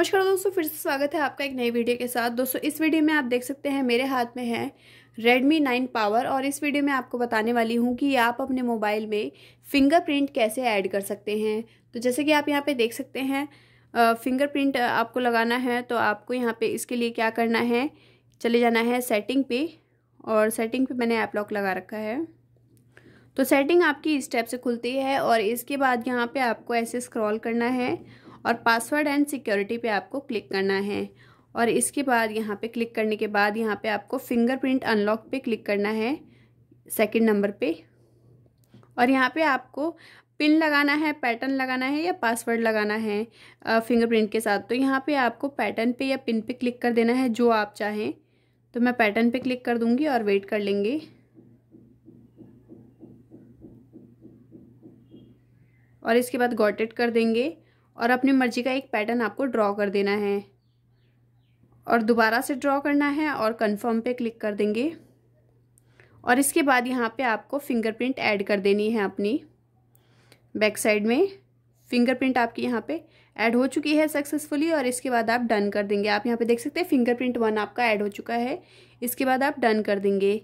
नमस्कार दोस्तों फिर से स्वागत है आपका एक नई वीडियो के साथ दोस्तों इस वीडियो में आप देख सकते हैं मेरे हाथ में है Redmi 9 Power और इस वीडियो में आपको बताने वाली हूँ कि आप अपने मोबाइल में फिंगरप्रिंट कैसे ऐड कर सकते हैं तो जैसे कि आप यहाँ पे देख सकते हैं फिंगरप्रिंट आपको लगाना है तो आपको यहाँ पे इसके लिए क्या करना है चले जाना है सेटिंग पे और सेटिंग पे मैंने ऐप लॉक लगा रखा है तो सेटिंग आपकी इस टाइप से खुलती है और इसके बाद यहाँ पर आपको ऐसे स्क्रॉल करना है और पासवर्ड एंड सिक्योरिटी पे आपको क्लिक करना है और इसके बाद यहाँ पे क्लिक करने के बाद यहाँ पे आपको फिंगरप्रिंट अनलॉक पे क्लिक करना है सेकंड नंबर पे और यहाँ पे आपको पिन लगाना है पैटर्न लगाना है या पासवर्ड लगाना है फिंगरप्रिंट के साथ तो यहाँ पे आपको पैटर्न पे या पिन पे क्लिक कर देना है जो आप चाहें तो मैं पैटर्न पे क्लिक कर दूँगी और वेट कर लेंगे और इसके बाद गॉटेड कर देंगे और अपनी मर्जी का एक पैटर्न आपको ड्रॉ कर देना है और दोबारा से ड्रॉ करना है और कंफर्म पे क्लिक कर देंगे और इसके बाद यहाँ पे आपको फिंगरप्रिंट ऐड कर देनी है अपनी बैक साइड में फिंगरप्रिंट आपकी यहाँ पे ऐड हो चुकी है सक्सेसफुली और इसके बाद आप डन कर देंगे आप यहाँ पे देख सकते हैं फिंगरप्रिंट वन आपका ऐड हो चुका है इसके बाद आप डन कर देंगे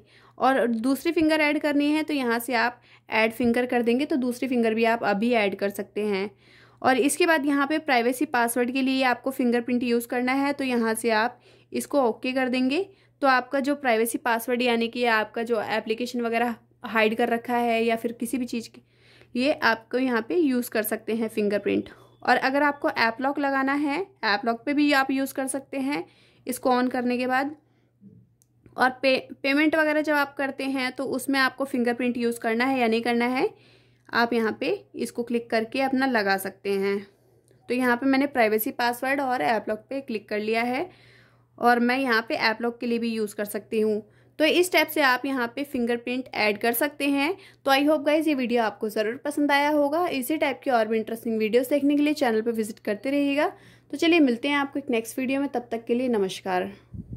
और दूसरी फिंगर ऐड करनी है तो यहाँ से आप ऐड फिंगर कर देंगे तो दूसरी फिंगर भी आप अभी ऐड कर सकते हैं और इसके बाद यहाँ पे प्राइवेसी पासवर्ड के लिए आपको फिंगरप्रिंट यूज़ करना है तो यहाँ से आप इसको ओके कर देंगे तो आपका जो प्राइवेसी पासवर्ड यानी कि आपका जो एप्लीकेशन वगैरह हाइड कर रखा है या फिर किसी भी चीज़ के लिए आपको यहाँ पे यूज़ कर सकते हैं फिंगरप्रिंट और अगर आपको ऐप लॉक लगाना है ऐप लॉक पे भी आप यूज़ कर सकते हैं इसको ऑन करने के बाद और पे पेमेंट वगैरह जब आप करते हैं तो उसमें आपको फिंगरप्रिंट यूज़ करना है या नहीं करना है आप यहाँ पे इसको क्लिक करके अपना लगा सकते हैं तो यहाँ पे मैंने प्राइवेसी पासवर्ड और ऐप लॉक पे क्लिक कर लिया है और मैं यहाँ पे ऐप लॉक के लिए भी यूज़ कर सकती हूँ तो इस टाइप से आप यहाँ पे फिंगरप्रिंट ऐड कर सकते हैं तो आई होप गाइज ये वीडियो आपको ज़रूर पसंद आया होगा इसी टाइप की और भी इंटरेस्टिंग वीडियोज़ देखने के लिए चैनल पर विजिट करते रहिएगा तो चलिए मिलते हैं आपको एक नेक्स्ट वीडियो में तब तक के लिए नमस्कार